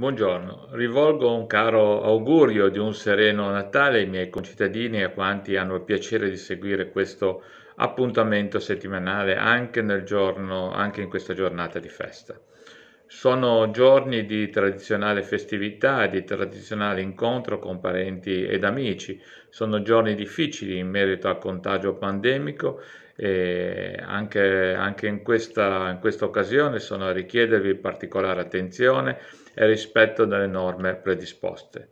Buongiorno, rivolgo un caro augurio di un sereno Natale ai miei concittadini e a quanti hanno il piacere di seguire questo appuntamento settimanale anche, giorno, anche in questa giornata di festa. Sono giorni di tradizionale festività, di tradizionale incontro con parenti ed amici, sono giorni difficili in merito al contagio pandemico e anche, anche in, questa, in questa occasione sono a richiedervi particolare attenzione e rispetto delle norme predisposte.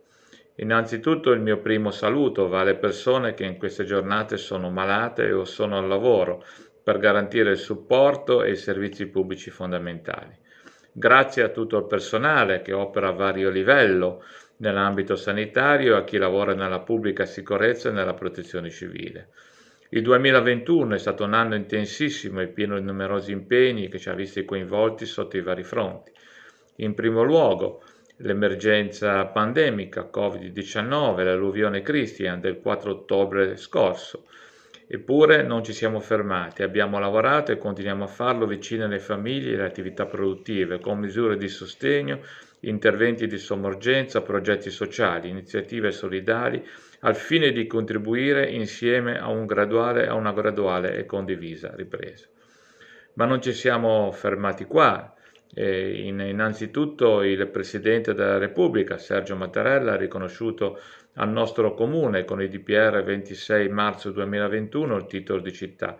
Innanzitutto il mio primo saluto va alle persone che in queste giornate sono malate o sono al lavoro per garantire il supporto e i servizi pubblici fondamentali. Grazie a tutto il personale che opera a vario livello nell'ambito sanitario e a chi lavora nella pubblica sicurezza e nella protezione civile. Il 2021 è stato un anno intensissimo e pieno di numerosi impegni che ci ha visti coinvolti sotto i vari fronti. In primo luogo, l'emergenza pandemica Covid-19, l'alluvione Christian del 4 ottobre scorso, Eppure non ci siamo fermati, abbiamo lavorato e continuiamo a farlo vicino alle famiglie e alle attività produttive, con misure di sostegno, interventi di sommergenza, progetti sociali, iniziative solidali, al fine di contribuire insieme a, un graduale, a una graduale e condivisa ripresa. Ma non ci siamo fermati qua, eh, innanzitutto il Presidente della Repubblica, Sergio Mattarella, ha riconosciuto al nostro comune con il DPR 26 marzo 2021 il titolo di città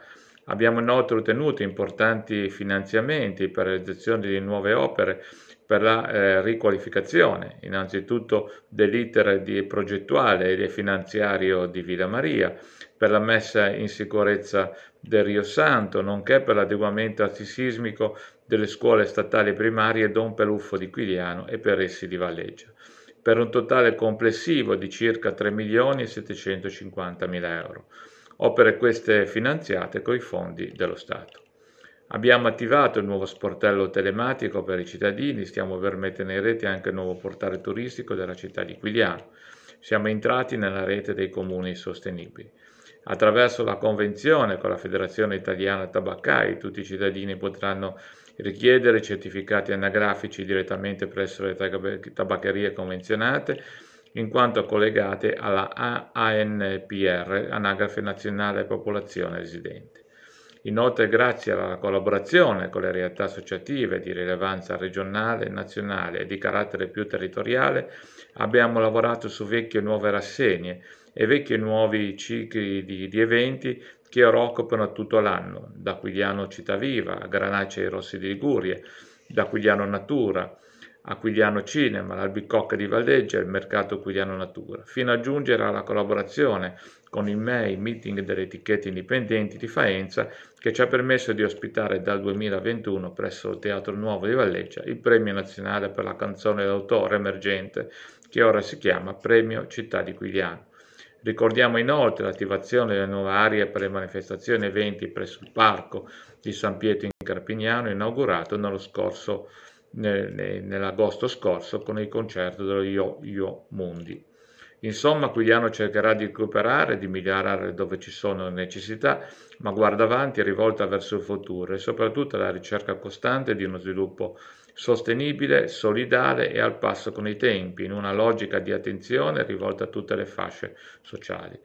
Abbiamo inoltre ottenuto importanti finanziamenti per la realizzazione di nuove opere per la eh, riqualificazione, innanzitutto dell'iter progettuale e finanziario di Villa Maria, per la messa in sicurezza del Rio Santo, nonché per l'adeguamento antisismico delle scuole statali primarie Don Peluffo di Quiliano e per essi di Valleggia, per un totale complessivo di circa 3 milioni e 750 mila euro opere queste finanziate con i fondi dello Stato. Abbiamo attivato il nuovo sportello telematico per i cittadini, stiamo per mettere in rete anche il nuovo portale turistico della città di Quiliano. Siamo entrati nella rete dei comuni sostenibili. Attraverso la convenzione con la Federazione Italiana Tabaccai, tutti i cittadini potranno richiedere certificati anagrafici direttamente presso le tabaccherie convenzionate in quanto collegate alla ANPR, Anagrafe Nazionale Popolazione Residente. Inoltre, grazie alla collaborazione con le realtà associative di rilevanza regionale, nazionale e di carattere più territoriale, abbiamo lavorato su vecchie e nuove rassegne e vecchi e nuovi cicli di, di eventi che ora occupano tutto l'anno, da Quigliano Città Viva, Granaccia e Rossi di Liguria, da Quigliano Natura, Aquiliano Cinema, l'Albicocca di Valdeggia e il mercato Aquiliano Natura, fino a giungere alla collaborazione con il MEI Meeting delle etichette indipendenti di Faenza che ci ha permesso di ospitare dal 2021 presso il Teatro Nuovo di Valleggia il premio nazionale per la canzone d'autore emergente che ora si chiama Premio Città di Quigliano. Ricordiamo inoltre l'attivazione delle nuove aree per le manifestazioni e eventi presso il Parco di San Pietro in Carpignano inaugurato nello scorso nel, nell'agosto scorso con il concerto dello Yo Yo Mondi. Insomma, Quigliano cercherà di recuperare, di migliorare dove ci sono necessità, ma guarda avanti, rivolta verso il futuro e soprattutto alla ricerca costante di uno sviluppo sostenibile, solidale e al passo con i tempi, in una logica di attenzione rivolta a tutte le fasce sociali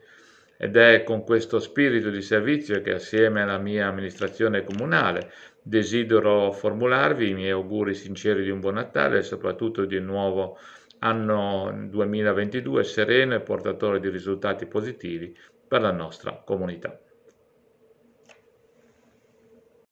ed è con questo spirito di servizio che assieme alla mia amministrazione comunale desidero formularvi i miei auguri sinceri di un buon Natale e soprattutto di un nuovo anno 2022 sereno e portatore di risultati positivi per la nostra comunità.